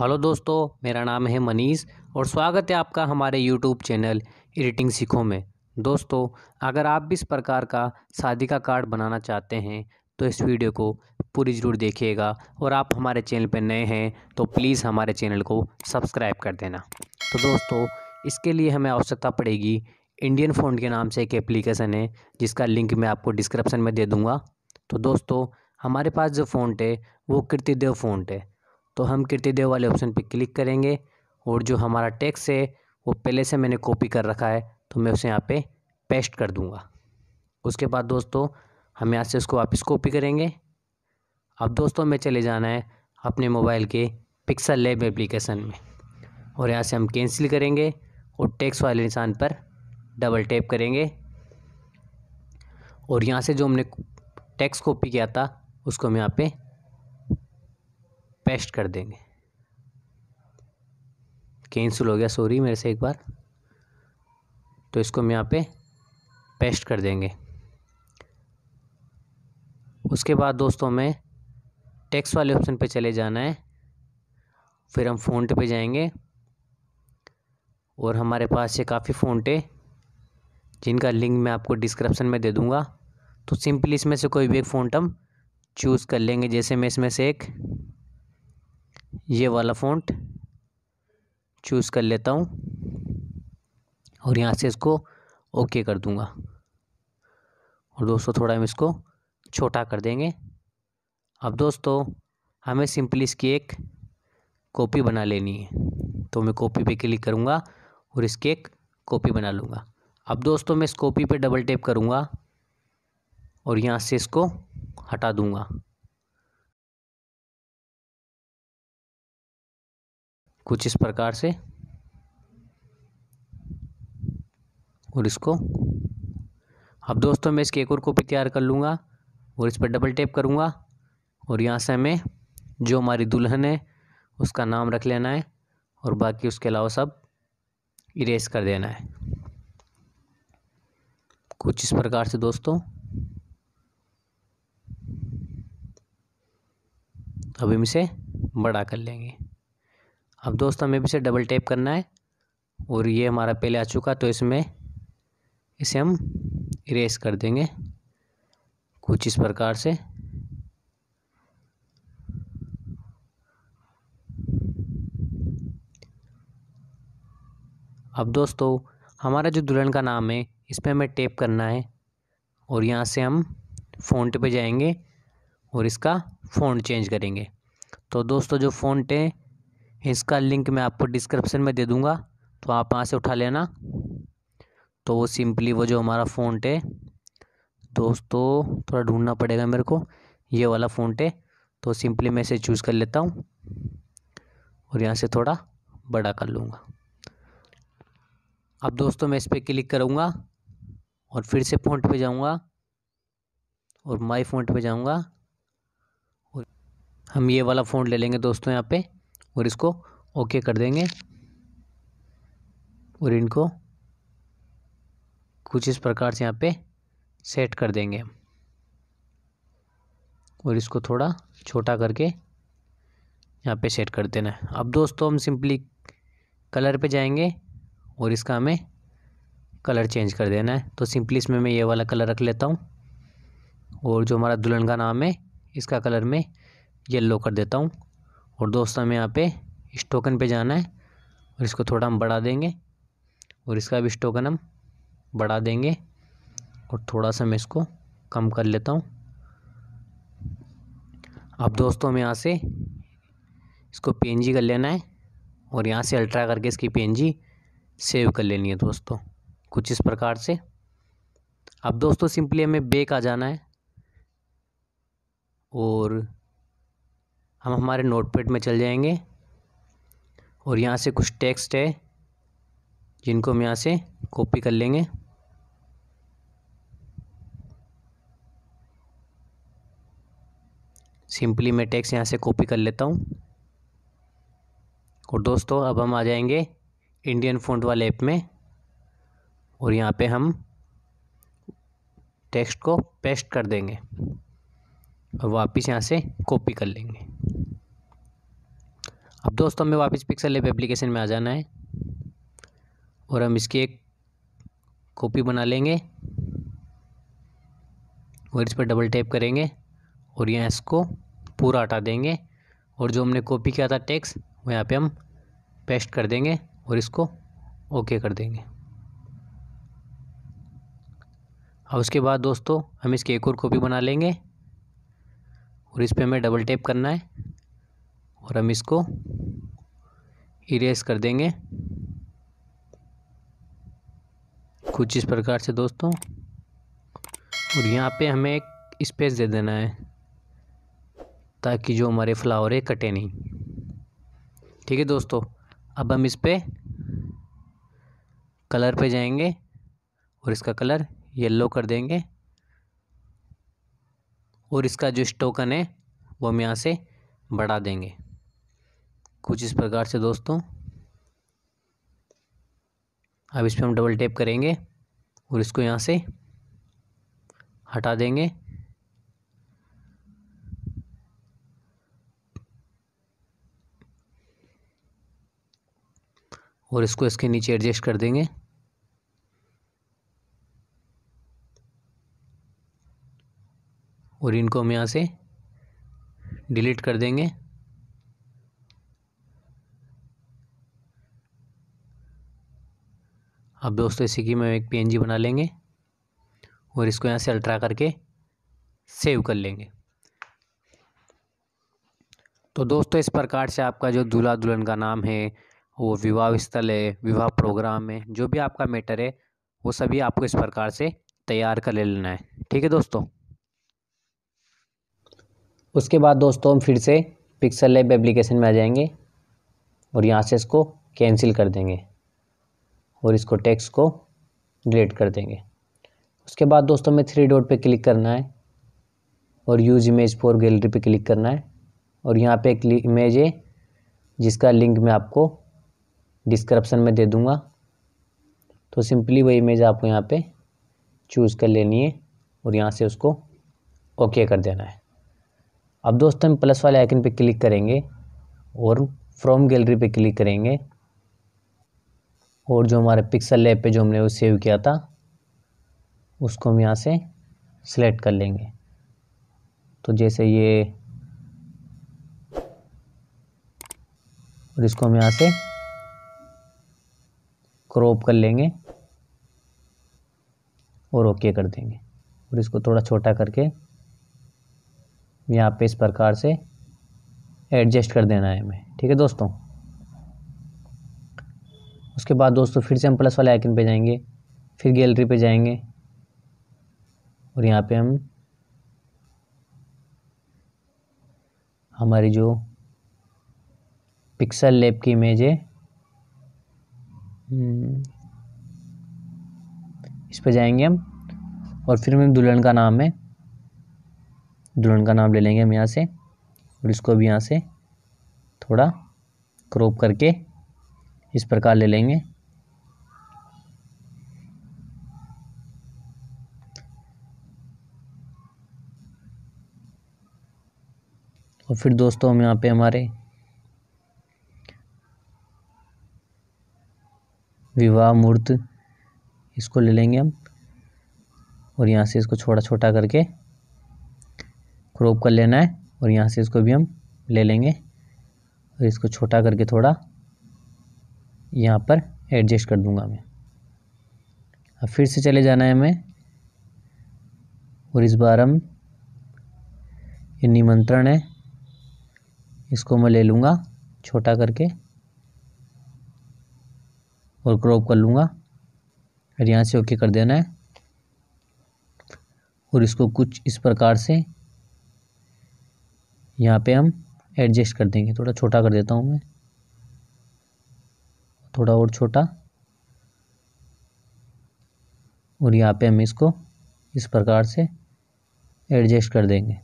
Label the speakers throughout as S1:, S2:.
S1: hello दोस्तों मेरा नाम है मनीष और स्वागत है आपका हमारे यूट्यूब चैनल एडिटिंग सीखो में दोस्तों अगर आप भी इस प्रकार का शादी का कार्ड बनाना चाहते हैं तो इस वीडियो को पूरी ज़रूर देखिएगा और आप हमारे चैनल पर नए हैं तो प्लीज़ हमारे चैनल को सब्सक्राइब कर देना तो दोस्तों इसके लिए हमें आवश्यकता पड़ेगी इंडियन फ़ोन के नाम से एक एप्लीकेशन है जिसका लिंक मैं आपको डिस्क्रिप्शन में दे दूँगा तो दोस्तों हमारे पास जो फ़ोन है वो कृतिदेव फ़ोन है तो हम देव वाले ऑप्शन पे क्लिक करेंगे और जो हमारा टेक्स्ट है वो पहले से मैंने कॉपी कर रखा है तो मैं उसे यहाँ पे पेस्ट कर दूँगा उसके बाद दोस्तों हम यहाँ से उसको वापस कॉपी करेंगे अब दोस्तों हमें चले जाना है अपने मोबाइल के पिक्सल लेब एप्लीकेशन में और यहाँ से हम कैंसिल करेंगे और टैक्स वाले निशान पर डबल टैप करेंगे और यहाँ से जो हमने टैक्स कॉपी किया था उसको हम यहाँ पे पेस्ट कर देंगे कैंसिल हो गया सॉरी मेरे से एक बार तो इसको हम यहाँ पे पेस्ट कर देंगे उसके बाद दोस्तों हमें टेक्स्ट वाले ऑप्शन पे चले जाना है फिर हम फ़ॉन्ट पे जाएंगे और हमारे पास ये काफ़ी फ़ॉन्टे जिनका लिंक मैं आपको डिस्क्रिप्शन में दे दूँगा तो सिंपली इसमें से कोई भी एक फ़ॉन्ट हम चूज़ कर लेंगे जैसे मैं इसमें से एक ये वाला फ़ॉन्ट चूज़ कर लेता हूँ और यहाँ से इसको ओके कर दूँगा और दोस्तों थोड़ा हम इसको छोटा कर देंगे अब दोस्तों हमें सिंपली इसकी एक कॉपी बना लेनी है तो मैं कॉपी पे क्लिक करूँगा और इसकी एक कॉपी बना लूँगा अब दोस्तों मैं इस कॉपी पे डबल टेप करूँगा और यहाँ से इसको हटा दूँगा कुछ इस प्रकार से और इसको अब दोस्तों मैं इसकी एक और कॉपी तैयार कर लूँगा और इस पर डबल टेप करूँगा और यहाँ से हमें जो हमारी दुल्हन है उसका नाम रख लेना है और बाकी उसके अलावा सब इरेज कर देना है कुछ इस प्रकार से दोस्तों अब हम इसे बड़ा कर लेंगे अब दोस्तों हमें भी इसे डबल टैप करना है और ये हमारा पहले आ चुका तो इसमें इसे हम इरेज कर देंगे कुछ इस प्रकार से अब दोस्तों हमारा जो दुल्हन का नाम है इस पर हमें टेप करना है और यहाँ से हम फ़ॉन्ट पे जाएंगे और इसका फ़ॉन्ट चेंज करेंगे तो दोस्तों जो फ़ॉन्ट है इसका लिंक मैं आपको डिस्क्रिप्शन में दे दूँगा तो आप वहाँ से उठा लेना तो वो सिंपली वो जो हमारा फ़ोन टे दोस्तों थोड़ा ढूंढना पड़ेगा मेरे को ये वाला फ़ोन टे तो सिंपली मैं इसे चूज़ कर लेता हूँ और यहाँ से थोड़ा बड़ा कर लूँगा अब दोस्तों मैं इस पर क्लिक करूँगा और फिर से फ़ोन पे जाऊँगा और माई फ़ोन पे जाऊँगा और हम ये वाला फ़ोन ले लेंगे दोस्तों यहाँ पर और इसको ओके कर देंगे और इनको कुछ इस प्रकार से यहाँ पे सेट कर देंगे और इसको थोड़ा छोटा करके यहाँ पे सेट कर देना है अब दोस्तों हम सिंपली कलर पे जाएंगे और इसका हमें कलर चेंज कर देना है तो सिंपली इसमें मैं ये वाला कलर रख लेता हूँ और जो हमारा दुल्हन का नाम है इसका कलर मैं येल्लो कर देता हूँ और दोस्तों हमें यहाँ पे इस टोकन पे जाना है और इसको थोड़ा हम बढ़ा देंगे और इसका भी इस टोकन हम बढ़ा देंगे और थोड़ा सा मैं इसको कम कर लेता हूँ अब दोस्तों हमें यहाँ से इसको पी कर लेना है और यहाँ से अल्ट्रा करके इसकी पी सेव कर लेनी है दोस्तों कुछ इस प्रकार से अब दोस्तों सिंपली हमें बेक आ जाना है और हम हमारे नोटपैड में चल जाएंगे और यहाँ से कुछ टेक्स्ट है जिनको हम यहाँ से कॉपी कर लेंगे सिंपली मैं टेक्स्ट यहाँ से कॉपी कर लेता हूँ और दोस्तों अब हम आ जाएंगे इंडियन फ़ॉन्ट वाले ऐप में और यहाँ पे हम टेक्स्ट को पेस्ट कर देंगे और वापस यहाँ से कॉपी कर लेंगे अब दोस्तों हमें वापस पिक्सल लेप एप्लीकेशन में आ जाना है और हम इसकी एक कॉपी बना लेंगे और इस पर डबल टैप करेंगे और यहाँ इसको पूरा हटा देंगे और जो हमने कॉपी किया था टेक्स वो यहाँ पे हम पेस्ट कर देंगे और इसको ओके कर देंगे और उसके बाद दोस्तों हम इसकी एक और कॉपी बना लेंगे और इस पर हमें डबल टेप करना है और हम इसको इरेज कर देंगे कुछ इस प्रकार से दोस्तों और यहाँ पे हमें एक स्पेस दे देना है ताकि जो हमारे फ्लावर है कटे नहीं ठीक है दोस्तों अब हम इस पर कलर पे जाएंगे और इसका कलर येलो कर देंगे और इसका जो स्टोकन है वो हम यहाँ से बढ़ा देंगे कुछ इस प्रकार से दोस्तों अब इस पर हम डबल टेप करेंगे और इसको यहाँ से हटा देंगे और इसको इसके नीचे एडजस्ट कर देंगे और इनको हम यहाँ से डिलीट कर देंगे अब दोस्तों इसी की हम एक पीएनजी बना लेंगे और इसको यहाँ से अल्ट्रा करके सेव कर लेंगे तो दोस्तों इस प्रकार से आपका जो दूल्हा दुल्हन का नाम है वो विवाह स्थल है विवाह प्रोग्राम है जो भी आपका मैटर है वो सभी आपको इस प्रकार से तैयार कर ले लेना है ठीक है दोस्तों उसके बाद दोस्तों हम फिर से पिक्सल लेब एप्लीकेशन में आ जाएंगे और यहाँ से इसको कैंसिल कर देंगे और इसको टेक्स्ट को डिलीट कर देंगे उसके बाद दोस्तों में थ्री डॉट पे क्लिक करना है और यूज इमेज फॉर गैलरी पे क्लिक करना है और यहाँ पे एक इमेज है जिसका लिंक मैं आपको डिस्क्रिप्शन में दे दूँगा तो सिंपली वही इमेज आपको यहाँ पे चूज़ कर लेनी है और यहाँ से उसको ओके कर देना है अब दोस्तों हम प्लस वाले आइकन पे क्लिक करेंगे और फ्रॉम गैलरी पे क्लिक करेंगे और जो हमारे पिक्सल लैब पे जो हमने वो सेव किया था उसको हम यहाँ से सिलेक्ट कर लेंगे तो जैसे ये और इसको हम यहाँ से क्रॉप कर लेंगे और ओके कर देंगे और इसको थोड़ा छोटा करके यहाँ पे इस प्रकार से एडजस्ट कर देना है हमें ठीक है दोस्तों उसके बाद दोस्तों फिर से हम प्लस वाले आइकन पे जाएंगे फिर गैलरी पे जाएंगे और यहाँ पे हम हमारी जो पिक्सल लेप की इमेज है हम्म, इस पे जाएंगे हम और फिर हम दुल्हन का नाम है दुल्हन का नाम ले लेंगे हम यहाँ से और इसको भी यहाँ से थोड़ा क्रॉप करके इस प्रकार ले लेंगे और फिर दोस्तों हम यहाँ पे हमारे विवाह मूर्त इसको ले लेंगे हम और यहाँ से इसको छोटा छोटा करके क्रॉप कर लेना है और यहाँ से इसको भी हम ले लेंगे और इसको छोटा करके थोड़ा यहाँ पर एडजस्ट कर दूंगा मैं अब फिर से चले जाना है हमें और इस बार हम ये निमंत्रण है इसको मैं ले लूँगा छोटा करके और क्रॉप कर लूँगा और यहाँ से ओके कर देना है और इसको कुछ इस प्रकार से यहाँ पे हम एडजस्ट कर देंगे थोड़ा छोटा कर देता हूँ मैं थोड़ा और छोटा और यहाँ पे हम इसको इस प्रकार से एडजस्ट कर देंगे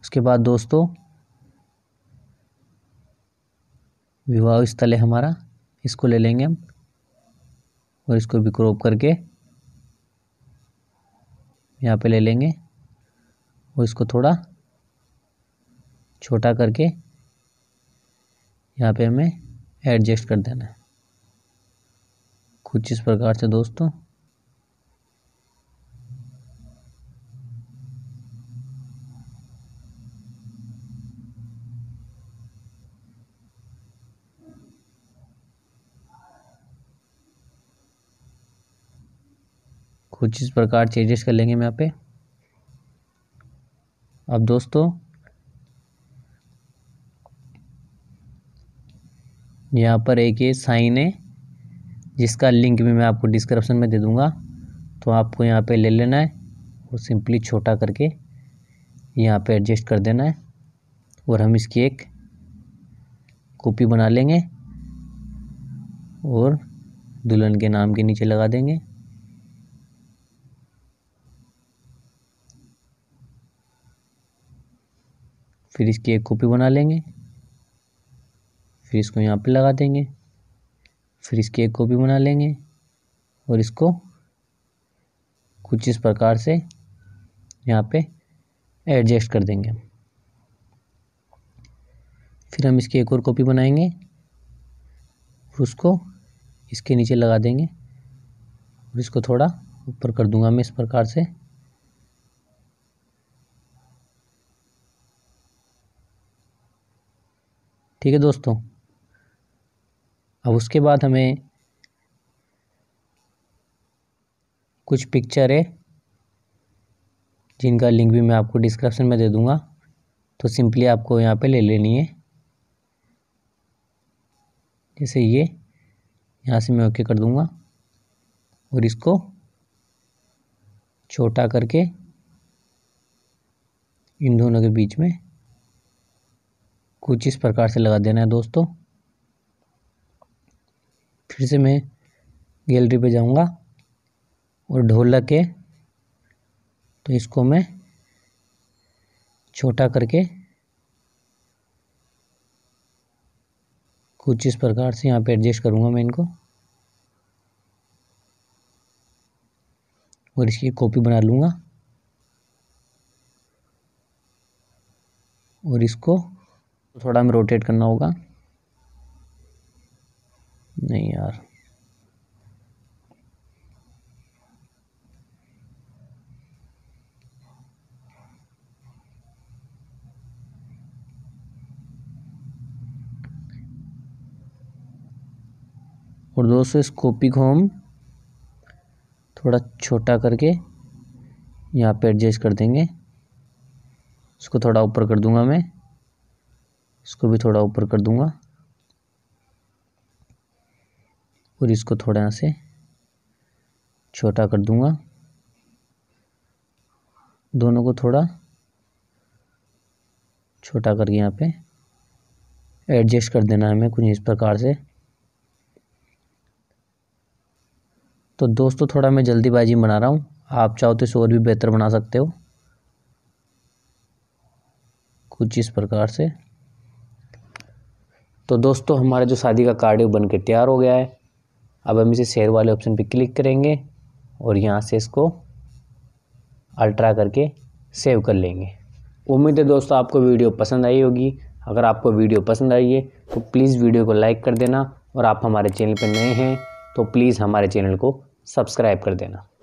S1: उसके बाद दोस्तों विवाह स्थल है हमारा इसको ले लेंगे हम और इसको भी क्रॉप करके यहाँ पे ले लेंगे और इसको थोड़ा छोटा करके यहाँ पे हमें एडजस्ट कर देना है कुछ इस प्रकार से दोस्तों कुछ इस प्रकार चेंजेस कर लेंगे हम यहाँ पे अब दोस्तों यहाँ पर एक ये साइन है जिसका लिंक भी मैं आपको डिस्क्रिप्शन में दे दूँगा तो आपको यहाँ पे ले लेना है और सिंपली छोटा करके यहाँ पे एडजस्ट कर देना है और हम इसकी एक कॉपी बना लेंगे और दुल्हन के नाम के नीचे लगा देंगे फिर इसकी एक कॉपी बना लेंगे फिर इसको यहाँ पे लगा देंगे फिर इसकी एक कॉपी बना लेंगे और इसको कुछ इस प्रकार से यहाँ पे एडजस्ट कर देंगे फिर हम इसकी एक और कॉपी बनाएंगे और उसको इसके नीचे लगा देंगे और इसको थोड़ा ऊपर कर दूंगा मैं इस प्रकार से ठीक है दोस्तों अब उसके बाद हमें कुछ पिक्चर है जिनका लिंक भी मैं आपको डिस्क्रिप्शन में दे दूंगा तो सिंपली आपको यहाँ पे ले लेनी है जैसे ये यहाँ से मैं ओके कर दूंगा और इसको छोटा करके इन दोनों के बीच में कुछ इस प्रकार से लगा देना है दोस्तों फिर से मैं गैलरी पे जाऊंगा और ढोलक के तो इसको मैं छोटा करके कुछ इस प्रकार से यहाँ पे एडजस्ट करूँगा मैं इनको और इसकी कॉपी बना लूँगा और इसको थोड़ा हमें रोटेट करना होगा नहीं यार और दोस्तों इस कॉपी को हम थोड़ा छोटा करके यहाँ पे एडजस्ट कर देंगे इसको थोड़ा ऊपर कर दूंगा मैं इसको भी थोड़ा ऊपर कर दूंगा और इसको थोड़ा यहाँ से छोटा कर दूंगा दोनों को थोड़ा छोटा करके यहाँ पे एडजस्ट कर देना है हमें कुछ इस प्रकार से तो दोस्तों थोड़ा मैं जल्दीबाजी बाजी बना रहा हूँ आप चाहो तो इसे और भी बेहतर बना सकते हो कुछ इस प्रकार से तो दोस्तों हमारा जो शादी का कार्ड है बन के तैयार हो गया है अब हम इसे शेयर वाले ऑप्शन पे क्लिक करेंगे और यहाँ से इसको अल्ट्रा करके सेव कर लेंगे उम्मीद है दोस्तों आपको वीडियो पसंद आई होगी अगर आपको वीडियो पसंद आई है तो प्लीज़ वीडियो को लाइक कर देना और आप हमारे चैनल पर नए हैं तो प्लीज़ हमारे चैनल को सब्सक्राइब कर देना